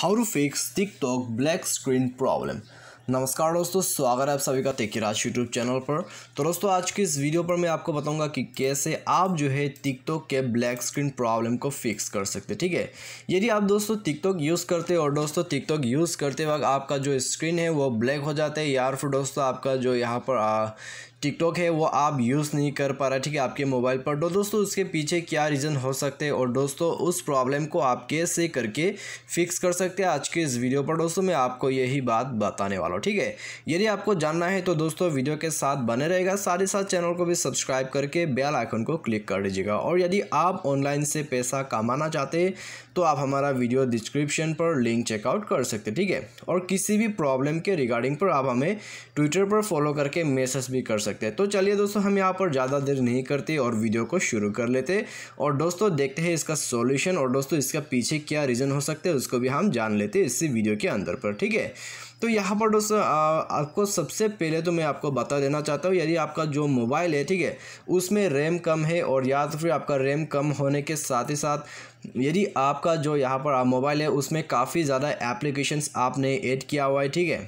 how to fix TikTok black screen problem नमस्कार दोस्तों स्वागत है आप सभी का तेकी राज यूट्यूब चैनल पर तो दोस्तों आज की इस वीडियो पर मैं आपको बताऊंगा कि कैसे आप जो है टिकटॉक के ब्लैक स्क्रीन प्रॉब्लम को फिक्स कर सकते ठीक है यदि आप दोस्तों टिकटॉक यूज़ करते और दोस्तों टिकटॉक यूज़ करते वक्त आपका जो स्क्रीन है वो ब्लैक हो जाता है या फिर दोस्तों आपका जो यहाँ पर टिकटॉक है वो आप यूज़ नहीं कर पा रहे ठीक है आपके मोबाइल पर तो दोस्तों उसके पीछे क्या रीज़न हो सकते हैं और दोस्तों उस प्रॉब्लम को आप कैसे करके फिक्स कर सकते हैं आज के इस वीडियो पर दोस्तों मैं आपको यही बात बताने वाला हूँ ठीक है यदि आपको जानना है तो दोस्तों वीडियो के साथ बने रहेगा साथ ही साथ चैनल को भी सब्सक्राइब करके बेल आइकन को क्लिक कर लीजिएगा और यदि आप ऑनलाइन से पैसा कमाना चाहते तो आप हमारा वीडियो डिस्क्रिप्शन पर लिंक चेकआउट कर सकते ठीक है और किसी भी प्रॉब्लम के रिगार्डिंग पर आप हमें ट्विटर पर फॉलो करके मैसेज भी कर सकते सकते हैं तो चलिए दोस्तों हम यहाँ पर ज़्यादा देर नहीं करते और वीडियो को शुरू कर लेते और दोस्तों देखते हैं इसका सोल्यूशन और दोस्तों इसका पीछे क्या रीज़न हो सकता है उसको भी हम जान लेते इसी वीडियो के अंदर पर ठीक है तो यहाँ पर दोस्तों आपको सबसे पहले तो मैं आपको बता देना चाहता हूँ यदि आपका जो मोबाइल है ठीक है उसमें रैम कम है और या तो फिर आपका रैम कम होने के साथ ही साथ यदि आपका जो यहाँ पर मोबाइल है उसमें काफ़ी ज़्यादा एप्लीकेशंस आपने ऐड किया हुआ है ठीक है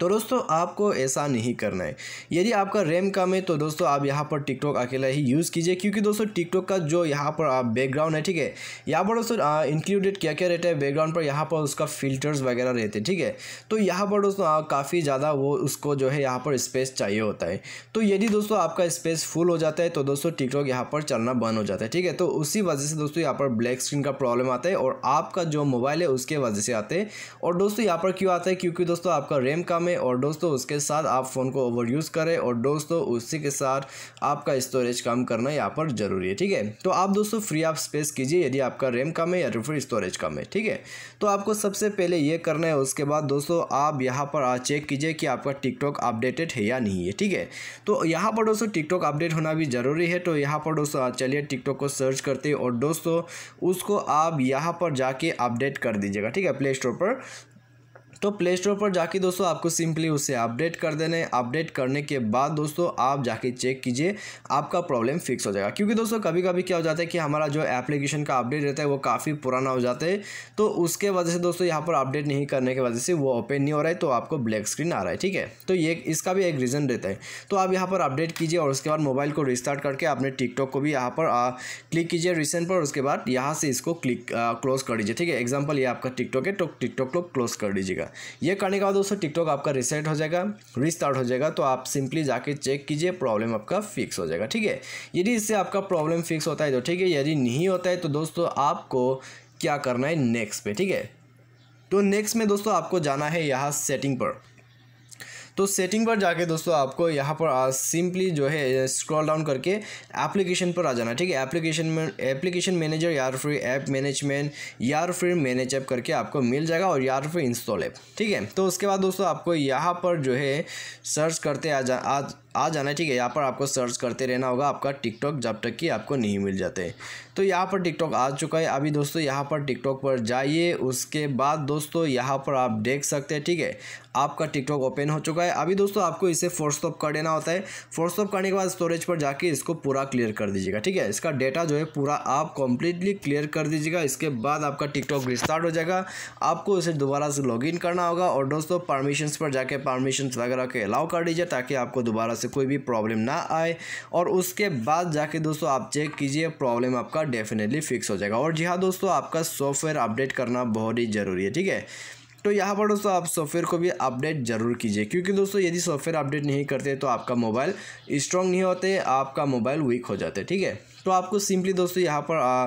तो दोस्तों आपको ऐसा नहीं करना है यदि आपका रैम कम है तो दोस्तों आप यहाँ पर टिकटॉक अकेला ही यूज़ कीजिए क्योंकि दोस्तों टिकटॉक का जो यहाँ पर आप बैकग्राउंड है ठीक है यहाँ पर दोस्तों इंक्लूडेड क्या क्या रहता है बैकग्राउंड पर यहाँ पर उसका फिल्टर्स वगैरह रहते हैं ठीक है तो यहाँ पर दोस्तों काफ़ी ज़्यादा वो उसको जो है यहाँ पर स्पेस चाहिए होता है तो यदि दोस्तों आपका स्पेस फुल हो जाता है तो दोस्तों टिकटॉक यहाँ पर चलना बंद हो जाता है ठीक है तो उसी वजह से दोस्तों यहाँ पर ब्लैक स्क्रीन का प्रॉब्लम आता है और आपका जो मोबाइल है उसके वजह से आते हैं और दोस्तों यहाँ पर क्यों आता है क्योंकि दोस्तों आपका रैम कम है करें और दोस्तों उसके साथ आप फ़ोन को ओवर यूज़ करें और दोस्तों उसी के साथ आपका स्टोरेज कम करना यहाँ पर ज़रूरी है ठीक है तो आप दोस्तों फ्री आप स्पेस कीजिए यदि आपका रैम कम है या फिर स्टोरेज कम है ठीक है तो आपको सबसे पहले ये करना है उसके बाद दोस्तों आप यहाँ पर चेक कीजिए कि आपका टिकटॉक अपडेटेड है या नहीं है ठीक है तो यहाँ पर दोस्तों टिकटॉक अपडेट होना भी ज़रूरी है तो यहाँ पर दोस्तों चलिए टिकटॉक को सर्च करते और दोस्तों उसको आप यहाँ पर जाके अपडेट कर दीजिएगा ठीक है प्ले स्टोर पर तो प्ले स्टोर पर जाके दोस्तों आपको सिंपली उसे अपडेट कर देने अपडेट करने के बाद दोस्तों आप जाके चेक कीजिए आपका प्रॉब्लम फिक्स हो जाएगा क्योंकि दोस्तों कभी कभी क्या हो जाता है कि हमारा जो एप्लीकेशन का अपडेट रहता है वो काफ़ी पुराना हो जाता है तो उसके वजह से दोस्तों यहाँ पर अपडेट नहीं करने की वजह से वो ओपन नहीं हो रहा है तो आपको ब्लैक स्क्रीन आ रहा है ठीक है तो ये इसका भी एक रीज़न रहता है तो आप यहाँ पर अपडेट कीजिए और उसके बाद मोबाइल को रिस्टार्ट करके अपने टिकटॉक को भी यहाँ पर क्लिक कीजिए रिसेंट पर उसके बाद यहाँ से इसको क्लिक क्लोज कर दीजिए ठीक है एग्जाम्पल ये आपका टिकटॉक है तो टिकटॉक को क्लोज कर दीजिएगा ये करने के बाद दोस्तों टिकटॉक आपका रिसेट हो जाएगा रिस्टार्ट हो जाएगा तो आप सिंपली जाके चेक कीजिए प्रॉब्लम आपका फिक्स हो जाएगा ठीक है यदि इससे आपका प्रॉब्लम फिक्स होता है तो ठीक है यदि नहीं होता है तो दोस्तों आपको क्या करना है नेक्स्ट पे ठीक है तो नेक्स्ट में दोस्तों आपको जाना है यहाँ सेटिंग पर तो सेटिंग पर जाके दोस्तों आपको यहाँ पर सिंपली जो है स्क्रॉल डाउन करके एप्लीकेशन पर आ जाना ठीक है एप्लीकेशन में एप्लीकेशन मैनेजर या फिर ऐप मैनेजमेंट या फिर मैनेज ऐप करके आपको मिल जाएगा और या फिर इंस्टॉल ऐप ठीक है तो उसके बाद दोस्तों आपको यहाँ पर जो है सर्च करते आ जा आ आ जाना है ठीक है यहाँ पर आपको सर्च करते रहना होगा आपका टिकटॉक जब तक कि आपको नहीं मिल जाते तो यहाँ पर टिकटॉक आ चुका है अभी दोस्तों यहाँ पर टिकटॉक पर जाइए उसके बाद दोस्तों यहाँ पर आप देख सकते हैं ठीक है आपका टिकटॉक ओपन हो चुका है अभी दोस्तों आपको इसे फोर्स कर देना होता है फोर्स करने के बाद स्टोरेज पर जाके इसको पूरा क्लियर कर दीजिएगा ठीक है इसका डेटा जो है पूरा आप कंप्लीटली क्लियर कर दीजिएगा इसके बाद आपका टिकटॉक रिस्टार्ट हो जाएगा आपको इसे दोबारा से लॉग करना होगा और दोस्तों परमिशन पर जाके परमिशन वगैरह के अलाउ कर दीजिए ताकि आपको दोबारा से कोई भी प्रॉब्लम ना आए और उसके बाद जाके दोस्तों आप चेक कीजिए प्रॉब्लम आपका डेफिनेटली फिक्स हो जाएगा और जी हाँ दोस्तों आपका सॉफ्टवेयर अपडेट करना बहुत ही ज़रूरी है ठीक है तो यहाँ पर दोस्तों आप सॉफ्टवेयर को भी अपडेट ज़रूर कीजिए क्योंकि दोस्तों यदि सॉफ्टवेयर अपडेट नहीं करते तो आपका मोबाइल स्ट्रॉन्ग नहीं होते आपका मोबाइल वीक हो जाते ठीक है तो आपको सिंपली दोस्तों यहाँ पर आ,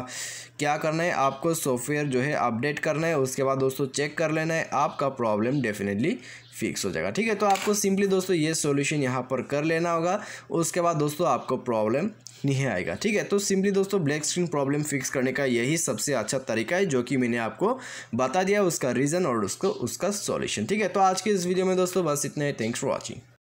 क्या करना है आपको सॉफ्टवेयर जो है अपडेट करना है उसके बाद दोस्तों चेक कर लेना है आपका प्रॉब्लम डेफिनेटली फिक्स हो जाएगा ठीक है तो आपको सिंपली दोस्तों ये सॉल्यूशन यहाँ पर कर लेना होगा उसके बाद दोस्तों आपको प्रॉब्लम नहीं आएगा ठीक है तो सिंपली दोस्तों ब्लैक स्क्रीन प्रॉब्लम फिक्स करने का यही सबसे अच्छा तरीका है जो कि मैंने आपको बता दिया उसका रीज़न और उसको उसका सॉल्यूशन ठीक है तो आज के इस वीडियो में दोस्तों बस इतना ही थैंक्स फॉर वॉचिंग